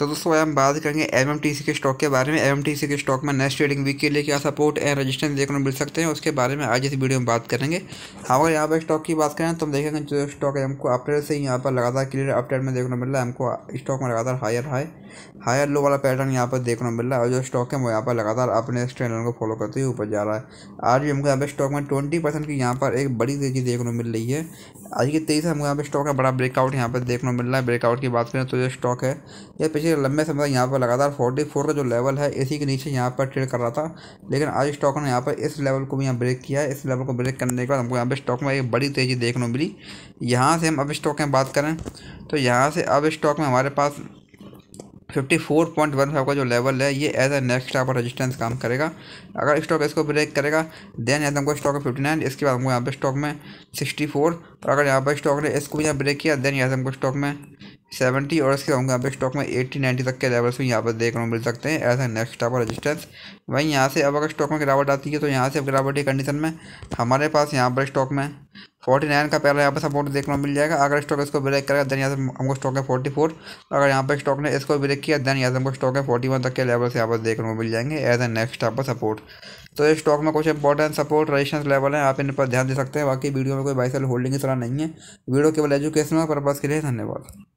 तो दोस्तों हम बात करेंगे एम के स्टॉक के बारे में एम के स्टॉक में नेक्स्ट ट्रेडिंग वीक के लिए क्या सपोर्ट एंड रेजिस्टेंस देखने को मिल सकते हैं उसके बारे में आज इस वीडियो में बात करेंगे हम हाँ, अगर यहाँ पर स्टॉक की बात करें तो हम देखेंगे जो स्टॉक है हमको अप्रैल से यहाँ पर लगातार क्लियर अपडेट में देखने को मिल रहा है हमको स्टॉक में लगातार हायर हाई हायर लो वाला पैटर्न यहाँ पर देखने को मिल रहा है और जो स्टॉक है वो यहाँ पर लगातार अपने ट्रेंड को फॉलो करते हुए ऊपर जा रहा है आज भी हमको यहाँ पर स्टॉक में ट्वेंटी परसेंट की यहाँ पर एक बड़ी तेजी देखने को मिल रही है आज की तेईस हमको यहाँ पर स्टॉक का बड़ा ब्रेकआउट यहाँ पर देखने को मिल रहा है ब्रेकआउट की बात करें तो जो स्टॉक है यह पिछले देखिए लंबे समय तक यहाँ पर लगातार फोर्टी फोर का जो लेवल है इसी के नीचे यहाँ पर ट्रेड कर रहा था लेकिन आज स्टॉक ने यहाँ पर इस लेवल को भी यहाँ ब्रेक किया है इस लेवल को ब्रेक करने के बाद हमको यहाँ पर स्टॉक में एक बड़ी तेज़ी देखने को मिली यहाँ से हम अब स्टॉक में बात करें तो यहाँ से अब स्टॉक में हमारे पास फिफ्टी फोर पॉइंट वन का जो लेवल है ये एज ए नेक्स्ट आप रेजिस्टेंस काम करेगा अगर स्टॉक इसको ब्रेक करेगा देन यहाँ हमको स्टॉक फिफ्टी नाइन इसके बाद हमको यहाँ पे स्टॉक में सिक्सटी फोर और अगर यहाँ पर स्टॉक ने इसको भी यहाँ ब्रेक किया देन यहाँ हमको स्टॉक में सेवेंटी और इसके बाद यहाँ पे स्टॉक में एट्टी नाइन्टी तक के लेवल्स भी यहाँ पर देखने को मिल सकते हैं एज ए नेक्स्ट आप रजिस्टेंस वहीं यहाँ से अब अगर स्टॉक में गिरावट आती है तो यहाँ से अब गिरावट की कंडीशन में हमारे पास यहाँ पर स्टॉक में फोर्टी नाइन का पहला यहाँ पर सपोर्ट देखने को मिल जाएगा अगर स्टॉक इसको ब्रेक करेगा देन यहाँ से हमको स्टॉक है फोर्टी फोर अगर यहाँ पर स्टॉक ने इसको ब्रेक किया देन यहाँ से हमको स्टॉक है फोर्टी वन तक के लेवल से यहाँ पर देखने को मिल जाएंगे एज ए नेक्स्ट यहाँ पर सपोर्ट तो इस स्टॉक में कुछ इंपॉर्टेंट सपोर्ट रजिस्टेंस लेवल है आप इन पर ध्यान दे सकते हैं बाकी वीडियो में कोई बाइसल होल्डिंग की तरह नहीं है वीडियो केवल एजुकेशनल पर्पज़ के लिए धन्यवाद